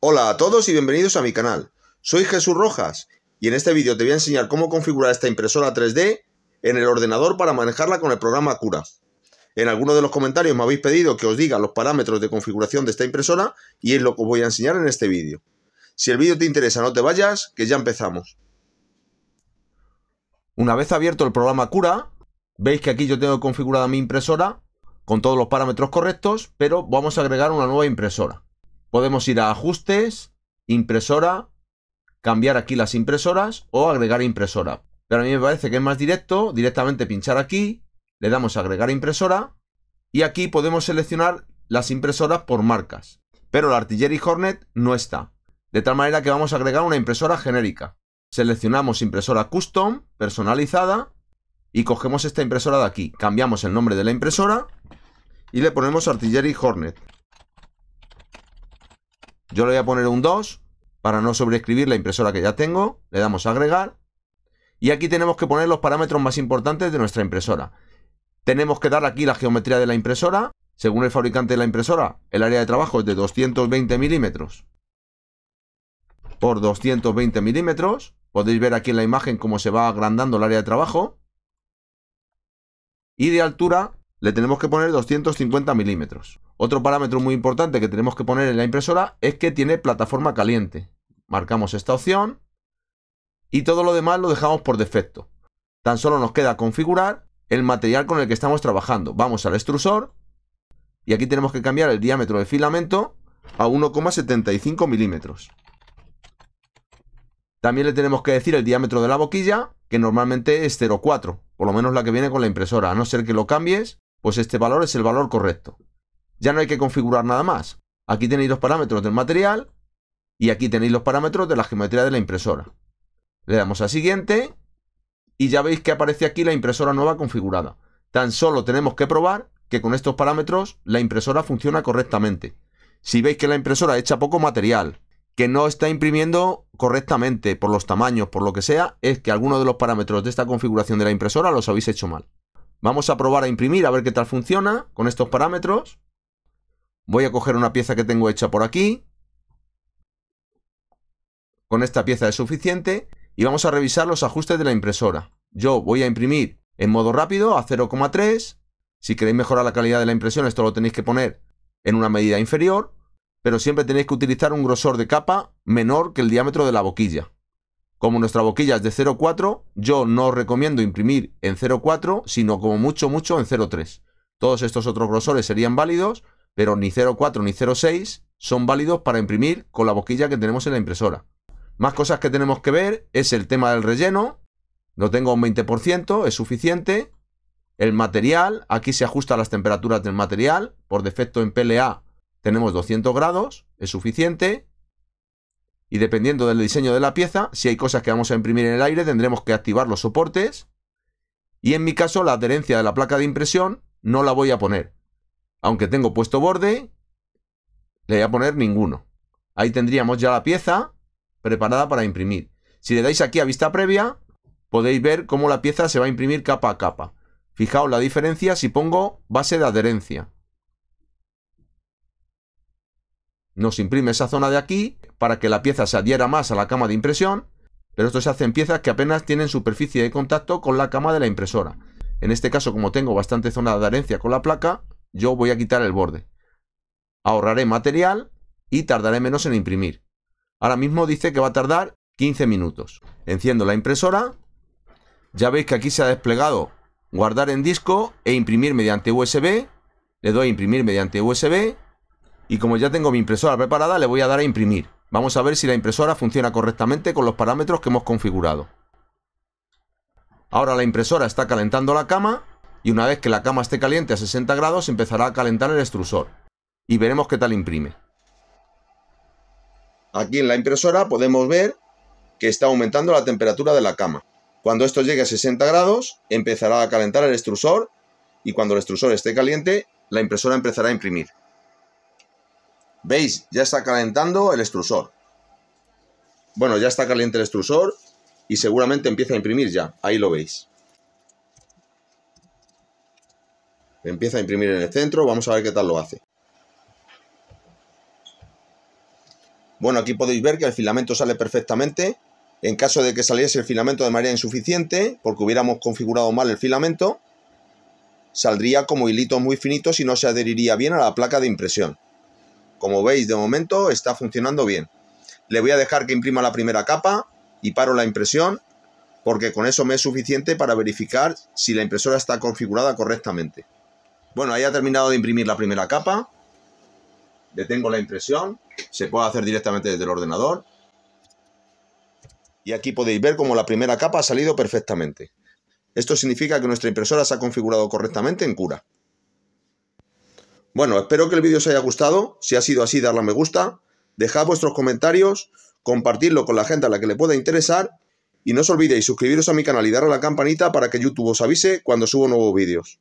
Hola a todos y bienvenidos a mi canal. Soy Jesús Rojas y en este vídeo te voy a enseñar cómo configurar esta impresora 3D en el ordenador para manejarla con el programa Cura. En algunos de los comentarios me habéis pedido que os diga los parámetros de configuración de esta impresora y es lo que os voy a enseñar en este vídeo. Si el vídeo te interesa no te vayas, que ya empezamos. Una vez abierto el programa Cura, veis que aquí yo tengo configurada mi impresora con todos los parámetros correctos, pero vamos a agregar una nueva impresora. Podemos ir a ajustes, impresora, cambiar aquí las impresoras o agregar impresora. Pero a mí me parece que es más directo directamente pinchar aquí, le damos agregar impresora y aquí podemos seleccionar las impresoras por marcas. Pero la Artillery Hornet no está. De tal manera que vamos a agregar una impresora genérica. Seleccionamos impresora custom, personalizada, y cogemos esta impresora de aquí. Cambiamos el nombre de la impresora y le ponemos Artillery Hornet. Yo le voy a poner un 2 para no sobreescribir la impresora que ya tengo. Le damos a agregar. Y aquí tenemos que poner los parámetros más importantes de nuestra impresora. Tenemos que dar aquí la geometría de la impresora. Según el fabricante de la impresora, el área de trabajo es de 220 milímetros por 220 milímetros. Podéis ver aquí en la imagen cómo se va agrandando el área de trabajo. Y de altura le tenemos que poner 250 milímetros. Otro parámetro muy importante que tenemos que poner en la impresora es que tiene plataforma caliente. Marcamos esta opción y todo lo demás lo dejamos por defecto. Tan solo nos queda configurar el material con el que estamos trabajando. Vamos al extrusor y aquí tenemos que cambiar el diámetro de filamento a 1,75 milímetros. También le tenemos que decir el diámetro de la boquilla, que normalmente es 0,4, por lo menos la que viene con la impresora, a no ser que lo cambies pues este valor es el valor correcto. Ya no hay que configurar nada más. Aquí tenéis los parámetros del material y aquí tenéis los parámetros de la geometría de la impresora. Le damos a siguiente y ya veis que aparece aquí la impresora nueva configurada. Tan solo tenemos que probar que con estos parámetros la impresora funciona correctamente. Si veis que la impresora echa poco material, que no está imprimiendo correctamente por los tamaños, por lo que sea, es que alguno de los parámetros de esta configuración de la impresora los habéis hecho mal. Vamos a probar a imprimir, a ver qué tal funciona con estos parámetros. Voy a coger una pieza que tengo hecha por aquí. Con esta pieza es suficiente. Y vamos a revisar los ajustes de la impresora. Yo voy a imprimir en modo rápido a 0,3. Si queréis mejorar la calidad de la impresión, esto lo tenéis que poner en una medida inferior. Pero siempre tenéis que utilizar un grosor de capa menor que el diámetro de la boquilla. Como nuestra boquilla es de 0,4, yo no recomiendo imprimir en 0,4, sino como mucho, mucho en 0,3. Todos estos otros grosores serían válidos, pero ni 0,4 ni 0,6 son válidos para imprimir con la boquilla que tenemos en la impresora. Más cosas que tenemos que ver es el tema del relleno. no tengo un 20%, es suficiente. El material, aquí se ajusta las temperaturas del material. Por defecto en PLA tenemos 200 grados, es suficiente y dependiendo del diseño de la pieza, si hay cosas que vamos a imprimir en el aire, tendremos que activar los soportes. Y en mi caso, la adherencia de la placa de impresión no la voy a poner. Aunque tengo puesto borde, le voy a poner ninguno. Ahí tendríamos ya la pieza preparada para imprimir. Si le dais aquí a vista previa, podéis ver cómo la pieza se va a imprimir capa a capa. Fijaos la diferencia si pongo base de adherencia. nos imprime esa zona de aquí para que la pieza se adhiera más a la cama de impresión, pero esto se hace en piezas que apenas tienen superficie de contacto con la cama de la impresora. En este caso, como tengo bastante zona de adherencia con la placa, yo voy a quitar el borde. Ahorraré material y tardaré menos en imprimir. Ahora mismo dice que va a tardar 15 minutos. Enciendo la impresora. Ya veis que aquí se ha desplegado guardar en disco e imprimir mediante USB. Le doy a imprimir mediante USB y como ya tengo mi impresora preparada, le voy a dar a imprimir. Vamos a ver si la impresora funciona correctamente con los parámetros que hemos configurado. Ahora la impresora está calentando la cama y una vez que la cama esté caliente a 60 grados empezará a calentar el extrusor. Y veremos qué tal imprime. Aquí en la impresora podemos ver que está aumentando la temperatura de la cama. Cuando esto llegue a 60 grados empezará a calentar el extrusor y cuando el extrusor esté caliente la impresora empezará a imprimir. ¿Veis? Ya está calentando el extrusor. Bueno, ya está caliente el extrusor y seguramente empieza a imprimir ya. Ahí lo veis. Empieza a imprimir en el centro. Vamos a ver qué tal lo hace. Bueno, aquí podéis ver que el filamento sale perfectamente. En caso de que saliese el filamento de manera insuficiente, porque hubiéramos configurado mal el filamento, saldría como hilitos muy finitos y no se adheriría bien a la placa de impresión. Como veis, de momento está funcionando bien. Le voy a dejar que imprima la primera capa y paro la impresión porque con eso me es suficiente para verificar si la impresora está configurada correctamente. Bueno, ahí ha terminado de imprimir la primera capa. Detengo la impresión. Se puede hacer directamente desde el ordenador. Y aquí podéis ver cómo la primera capa ha salido perfectamente. Esto significa que nuestra impresora se ha configurado correctamente en cura. Bueno, espero que el vídeo os haya gustado. Si ha sido así, darle a me gusta. Dejad vuestros comentarios, compartirlo con la gente a la que le pueda interesar. Y no os olvidéis suscribiros a mi canal y darle a la campanita para que YouTube os avise cuando subo nuevos vídeos.